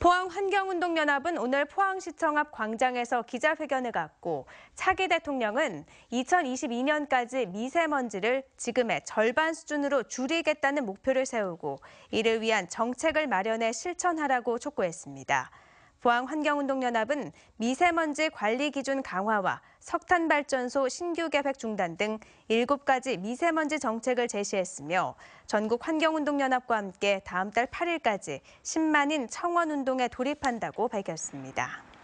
포항 환경운동연합은 오늘 포항시청 앞 광장에서 기자회견을 갖고 차기 대통령은 2022년까지 미세먼지를 지금의 절반 수준으로 줄이겠다는 목표를 세우고 이를 위한 정책을 마련해 실천하라고 촉구했습니다. 보항환경운동연합은 미세먼지 관리 기준 강화와 석탄발전소 신규 계획 중단 등 7가지 미세먼지 정책을 제시했으며 전국 환경운동연합과 함께 다음 달 8일까지 10만인 청원운동에 돌입한다고 밝혔습니다.